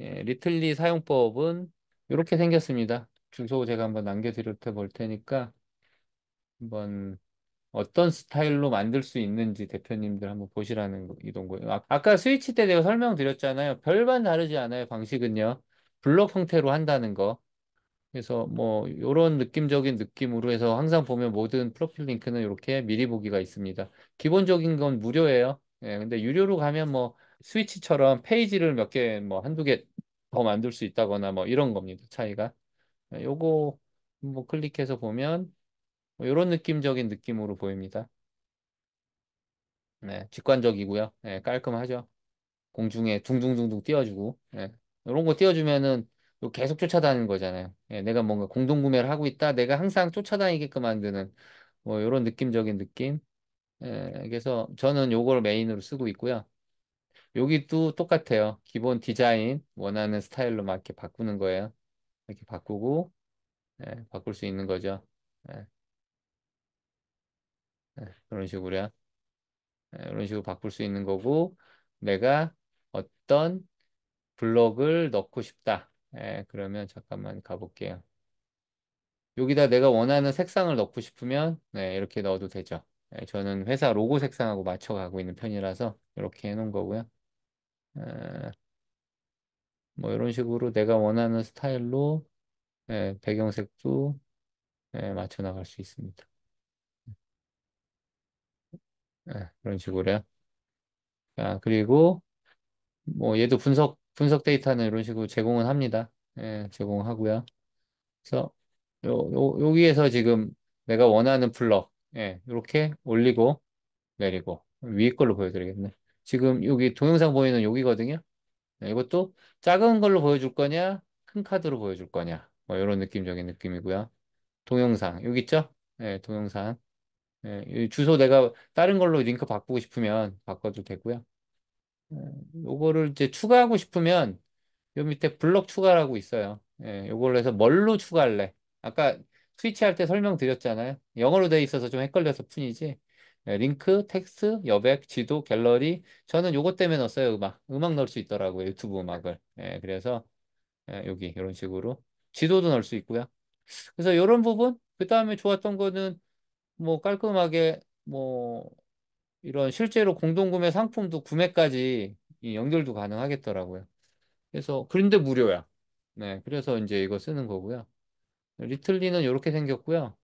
예, 리틀리 사용법은 이렇게 생겼습니다. 주소 제가 한번 남겨드려 볼 테니까 한번 어떤 스타일로 만들 수 있는지 대표님들 한번 보시라는 이동 거예요. 아, 아까 스위치 때 내가 설명드렸잖아요. 별반 다르지 않아요. 방식은요. 블록 형태로 한다는 거. 그래서 뭐 이런 느낌적인 느낌으로 해서 항상 보면 모든 프로필 링크는 이렇게 미리 보기가 있습니다. 기본적인 건 무료예요. 예, 근데 유료로 가면 뭐 스위치처럼 페이지를 몇개뭐 한두 개 더 만들 수 있다거나 뭐 이런 겁니다. 차이가. 네, 요거 뭐 클릭해서 보면 뭐 이런 느낌적인 느낌으로 보입니다. 네, 직관적이고요. 네, 깔끔하죠. 공중에 둥둥둥둥 띄워주고 네, 이런 거 띄워주면은 계속 쫓아다니는 거잖아요. 네, 내가 뭔가 공동 구매를 하고 있다. 내가 항상 쫓아다니게끔 만드는 뭐 이런 느낌적인 느낌. 네, 그래서 저는 요걸 메인으로 쓰고 있고요. 여기도 똑같아요. 기본 디자인 원하는 스타일로 막이렇게 바꾸는 거예요. 이렇게 바꾸고 네, 바꿀 수 있는 거죠. 네. 네, 그런 식으로요. 이런 식으로 바꿀 수 있는 거고 내가 어떤 블록을 넣고 싶다. 그러면 잠깐만 가볼게요. 여기다 내가 원하는 색상을 넣고 싶으면 네, 이렇게 넣어도 되죠. 저는 회사 로고 색상하고 맞춰가고 있는 편이라서 이렇게 해놓은 거고요. 뭐 이런 식으로 내가 원하는 스타일로 에, 배경색도 에, 맞춰 나갈 수 있습니다. 에, 그런 식으로요. 자, 그리고 뭐 얘도 분석 분석 데이터는 이런 식으로 제공은 합니다. 예, 제공하고요. 그래서 요, 요, 여기에서 지금 내가 원하는 블럭 예, 이렇게 올리고 내리고 위 걸로 보여드리겠네. 지금 여기 동영상 보이는 여기거든요. 네, 이것도 작은 걸로 보여줄 거냐, 큰 카드로 보여줄 거냐, 뭐 이런 느낌적인 느낌이고요. 동영상 여기 있죠? 네, 동영상. 네, 주소 내가 다른 걸로 링크 바꾸고 싶으면 바꿔도 되고요. 네, 요거를 이제 추가하고 싶으면 요 밑에 블럭 추가라고 있어요. 예, 요걸로 해서 뭘로 추가할래? 아까 스위치 할때 설명드렸잖아요. 영어로 돼 있어서 좀 헷갈려서 푼이지. 예, 링크, 텍스트, 여백, 지도, 갤러리 저는 요것 때문에 넣었어요. 음악. 음악 넣을 수 있더라고요. 유튜브 음악을. 예, 그래서 예, 여기 이런 식으로 지도도 넣을 수 있고요. 그래서 이런 부분 그 다음에 좋았던 거는 뭐 깔끔하게 뭐 이런 실제로 공동구매 상품도 구매까지 연결도 가능하겠더라고요. 그래서 그런데 무료야. 네, 그래서 이제 이거 쓰는 거고요. 리틀리는 이렇게 생겼고요.